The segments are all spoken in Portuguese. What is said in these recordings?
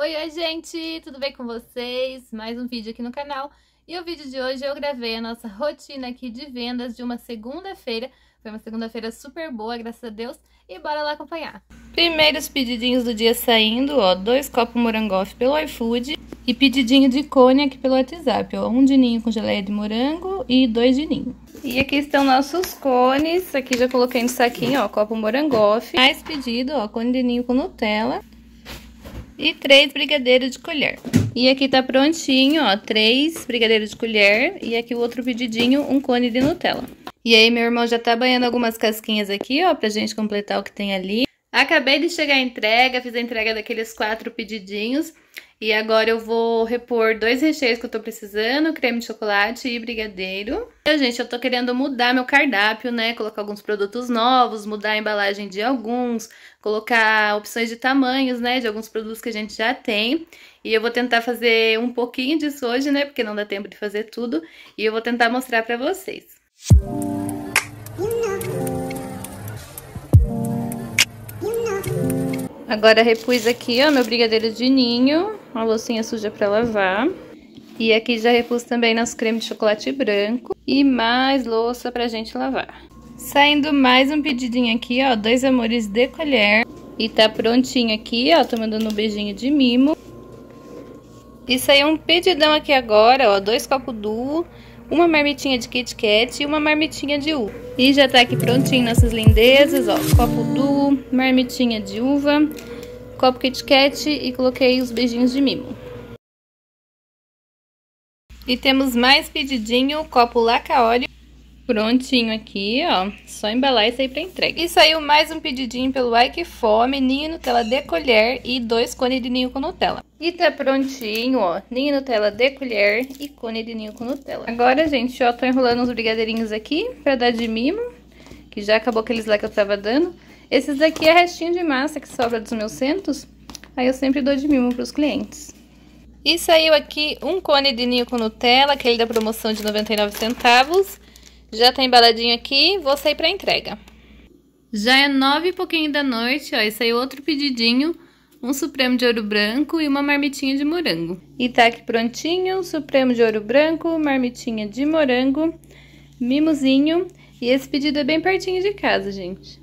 Oi, oi, gente! Tudo bem com vocês? Mais um vídeo aqui no canal. E o vídeo de hoje eu gravei a nossa rotina aqui de vendas de uma segunda-feira. Foi uma segunda-feira super boa, graças a Deus. E bora lá acompanhar. Primeiros pedidinhos do dia saindo, ó. Dois copos morangoff pelo iFood. E pedidinho de cone aqui pelo WhatsApp, ó. Um dininho com geleia de morango e dois dininhos. E aqui estão nossos cones. Aqui já coloquei no saquinho, ó. Copo morangoff. Mais pedido, ó. Cone de ninho com Nutella e três brigadeiros de colher. E aqui tá prontinho, ó, três brigadeiros de colher e aqui o outro pedidinho, um cone de Nutella. E aí meu irmão já tá banhando algumas casquinhas aqui, ó, pra gente completar o que tem ali. Acabei de chegar a entrega, fiz a entrega daqueles quatro pedidinhos e agora eu vou repor dois recheios que eu tô precisando, creme de chocolate e brigadeiro. E, gente, eu tô querendo mudar meu cardápio, né? Colocar alguns produtos novos, mudar a embalagem de alguns, colocar opções de tamanhos, né? De alguns produtos que a gente já tem. E eu vou tentar fazer um pouquinho disso hoje, né? Porque não dá tempo de fazer tudo. E eu vou tentar mostrar pra vocês. Agora repus aqui, ó, meu brigadeiro de ninho uma loucinha suja para lavar. E aqui já repus também nosso creme de chocolate branco e mais louça pra gente lavar. Saindo mais um pedidinho aqui, ó, dois amores de colher. E tá prontinho aqui, ó, tô mandando um beijinho de mimo. E saiu um pedidão aqui agora, ó, dois copos duo, uma marmitinha de Kit Kat e uma marmitinha de uva. E já tá aqui prontinho nossas lindezas, ó, copo duo, marmitinha de uva copo Kit Kat e coloquei os beijinhos de mimo. E temos mais pedidinho, copo Lacaório. Prontinho aqui, ó. Só embalar e sair pra entrega. E saiu mais um pedidinho pelo Ai Que Fome, ninho Nutella de colher e dois cones de ninho com Nutella. E tá prontinho, ó. Ninho Nutella de colher e cone de ninho com Nutella. Agora, gente, ó, tô enrolando uns brigadeirinhos aqui pra dar de mimo, que já acabou aqueles lá que eu tava dando. Esses daqui é restinho de massa que sobra dos meus centos, aí eu sempre dou de mimo para os clientes. E saiu aqui um cone de ninho com Nutella, aquele da promoção de 99 centavos. Já tá embaladinho aqui, vou sair para entrega. Já é nove e pouquinho da noite, ó, e saiu outro pedidinho, um supremo de ouro branco e uma marmitinha de morango. E tá aqui prontinho, supremo de ouro branco, marmitinha de morango, mimozinho, e esse pedido é bem pertinho de casa, gente.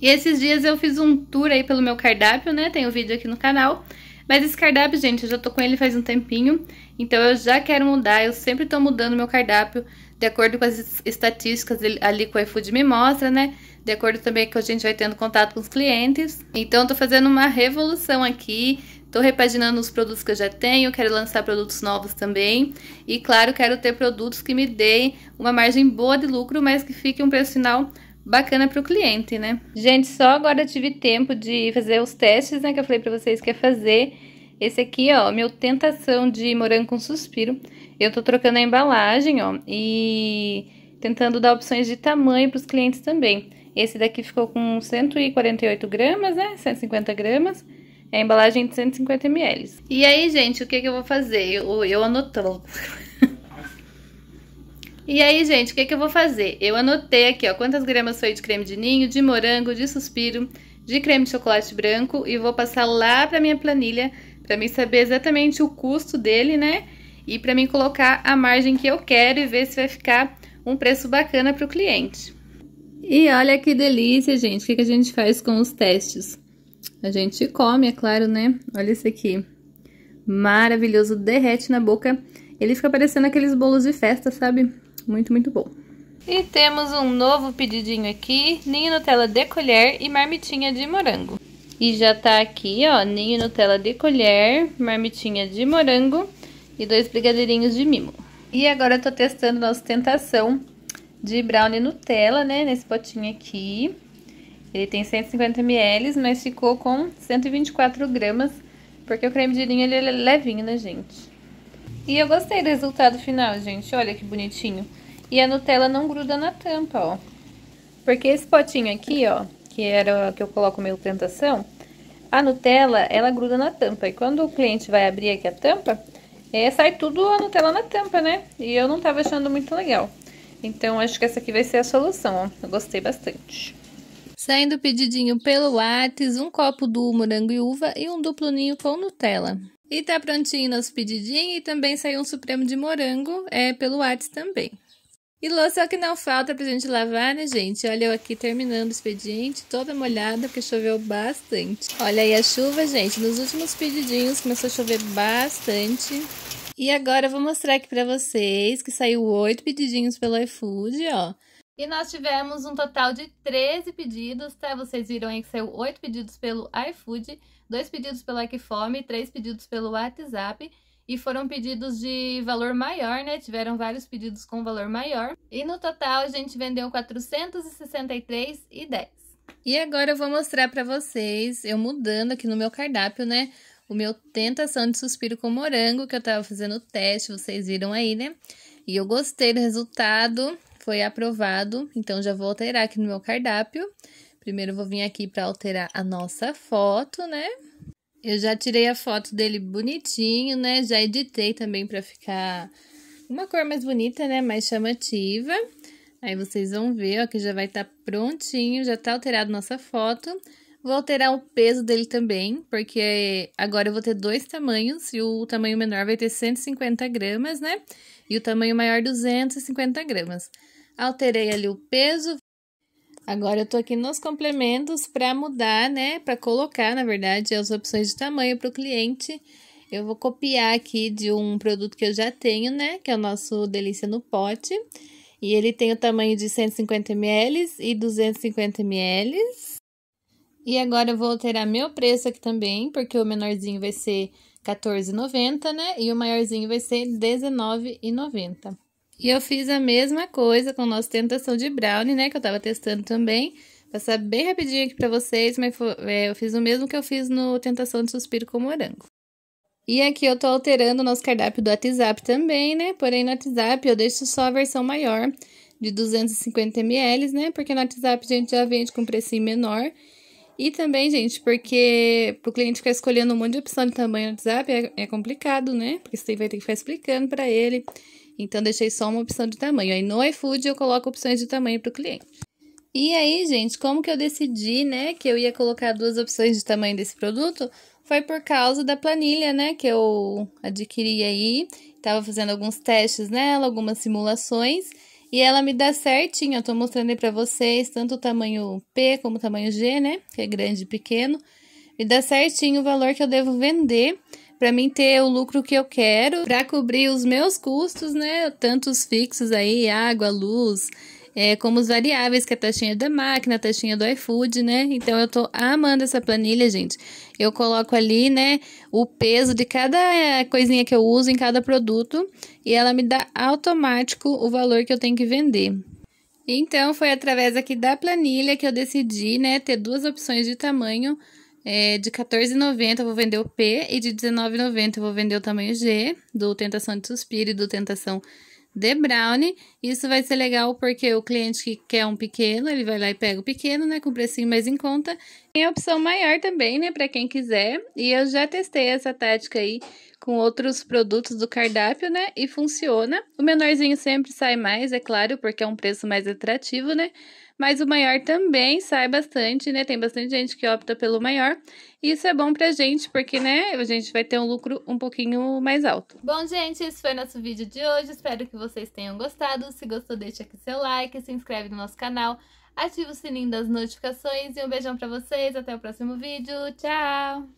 E esses dias eu fiz um tour aí pelo meu cardápio, né? Tem o um vídeo aqui no canal. Mas esse cardápio, gente, eu já tô com ele faz um tempinho, então eu já quero mudar, eu sempre tô mudando meu cardápio de acordo com as estatísticas ali que o iFood me mostra, né? De acordo também que a gente vai tendo contato com os clientes. Então eu tô fazendo uma revolução aqui, tô repaginando os produtos que eu já tenho, quero lançar produtos novos também. E claro, quero ter produtos que me deem uma margem boa de lucro, mas que fique um preço final bacana para o cliente, né? Gente, só agora tive tempo de fazer os testes, né, que eu falei para vocês que ia fazer. Esse aqui, ó, meu tentação de morango com suspiro. Eu tô trocando a embalagem, ó, e tentando dar opções de tamanho para os clientes também. Esse daqui ficou com 148 gramas, né, 150 gramas. É a embalagem de 150 ml. E aí, gente, o que que eu vou fazer? Eu, eu anoto... E aí, gente, o que, que eu vou fazer? Eu anotei aqui, ó, quantas gramas foi de creme de ninho, de morango, de suspiro, de creme de chocolate branco e vou passar lá para minha planilha para mim saber exatamente o custo dele, né? E para mim colocar a margem que eu quero e ver se vai ficar um preço bacana para o cliente. E olha que delícia, gente. O que, que a gente faz com os testes? A gente come, é claro, né? Olha esse aqui. Maravilhoso, derrete na boca. Ele fica parecendo aqueles bolos de festa, sabe? Muito, muito bom. E temos um novo pedidinho aqui: ninho Nutella de colher e marmitinha de morango. E já tá aqui, ó, ninho Nutella de colher, marmitinha de morango e dois brigadeirinhos de mimo. E agora eu tô testando nossa tentação de brownie Nutella, né, nesse potinho aqui. Ele tem 150 ml, mas ficou com 124 gramas, porque o creme de ninho ele é levinho, né, gente? E eu gostei do resultado final, gente. Olha que bonitinho. E a Nutella não gruda na tampa, ó. Porque esse potinho aqui, ó, que era que eu coloco meu tentação, a Nutella, ela gruda na tampa. E quando o cliente vai abrir aqui a tampa, é, sai tudo a Nutella na tampa, né? E eu não tava achando muito legal. Então, acho que essa aqui vai ser a solução, ó. Eu gostei bastante. Saindo o pedidinho pelo Whats, um copo do morango e uva e um duplo ninho com Nutella. E tá prontinho nosso pedidinho e também saiu um supremo de morango é, pelo Whats também. E louça é o que não falta pra gente lavar, né, gente? Olha eu aqui terminando o expediente, toda molhada, porque choveu bastante. Olha aí a chuva, gente. Nos últimos pedidinhos começou a chover bastante. E agora eu vou mostrar aqui pra vocês que saiu oito pedidinhos pelo iFood, ó. E nós tivemos um total de 13 pedidos, tá? Vocês viram aí que saiu oito pedidos pelo iFood, dois pedidos pelo Equifome, três pedidos pelo WhatsApp e foram pedidos de valor maior, né? Tiveram vários pedidos com valor maior. E no total a gente vendeu 463,10. E agora eu vou mostrar para vocês, eu mudando aqui no meu cardápio, né? O meu tentação de suspiro com morango, que eu tava fazendo o teste, vocês viram aí, né? E eu gostei do resultado, foi aprovado, então já vou alterar aqui no meu cardápio. Primeiro eu vou vir aqui para alterar a nossa foto, né? Eu já tirei a foto dele bonitinho, né? Já editei também para ficar uma cor mais bonita, né? Mais chamativa. Aí vocês vão ver, ó, que já vai estar tá prontinho, já tá alterado nossa foto. Vou alterar o peso dele também, porque agora eu vou ter dois tamanhos, e o tamanho menor vai ter 150 gramas, né? E o tamanho maior 250 gramas. Alterei ali o peso, Agora eu tô aqui nos complementos para mudar, né? Para colocar, na verdade, as opções de tamanho para o cliente. Eu vou copiar aqui de um produto que eu já tenho, né? Que é o nosso Delícia no Pote. E ele tem o tamanho de 150 ml e 250 ml. E agora eu vou alterar meu preço aqui também, porque o menorzinho vai ser R$14,90, né? E o maiorzinho vai ser R$19,90. E eu fiz a mesma coisa com o nosso tentação de brownie, né? Que eu tava testando também. passar bem rapidinho aqui pra vocês, mas foi, é, eu fiz o mesmo que eu fiz no tentação de suspiro com morango. E aqui eu tô alterando o nosso cardápio do WhatsApp também, né? Porém, no WhatsApp eu deixo só a versão maior de 250 ml, né? Porque no WhatsApp a gente já vende com um precinho menor. E também, gente, porque pro cliente ficar escolhendo um monte de opção de tamanho no WhatsApp é, é complicado, né? Porque você vai ter que ficar explicando para ele. Então, deixei só uma opção de tamanho. Aí, no iFood, eu coloco opções de tamanho para o cliente. E aí, gente, como que eu decidi, né, que eu ia colocar duas opções de tamanho desse produto? Foi por causa da planilha, né, que eu adquiri aí. Tava fazendo alguns testes nela, algumas simulações. E ela me dá certinho, eu tô mostrando aí pra vocês, tanto o tamanho P como o tamanho G, né, que é grande e pequeno. Me dá certinho o valor que eu devo vender para mim ter o lucro que eu quero, para cobrir os meus custos, né? Tanto os fixos aí, água, luz, é, como os variáveis, que é a taxinha da máquina, a taxinha do iFood, né? Então eu tô amando essa planilha, gente. Eu coloco ali, né, o peso de cada é, coisinha que eu uso em cada produto e ela me dá automático o valor que eu tenho que vender. Então foi através aqui da planilha que eu decidi, né, ter duas opções de tamanho é, de R$14,90 eu vou vender o P e de R$19,90 eu vou vender o tamanho G do Tentação de Suspiro e do Tentação de Brownie. Isso vai ser legal porque o cliente que quer um pequeno, ele vai lá e pega o pequeno, né, com precinho mais em conta. Tem a opção maior também, né, para quem quiser. E eu já testei essa tática aí com outros produtos do cardápio, né? E funciona. O menorzinho sempre sai mais, é claro, porque é um preço mais atrativo, né? mas o maior também sai bastante, né? Tem bastante gente que opta pelo maior. Isso é bom pra gente, porque, né, a gente vai ter um lucro um pouquinho mais alto. Bom, gente, esse foi nosso vídeo de hoje. Espero que vocês tenham gostado. Se gostou, deixa aqui seu like, se inscreve no nosso canal, ativa o sininho das notificações e um beijão pra vocês. Até o próximo vídeo. Tchau!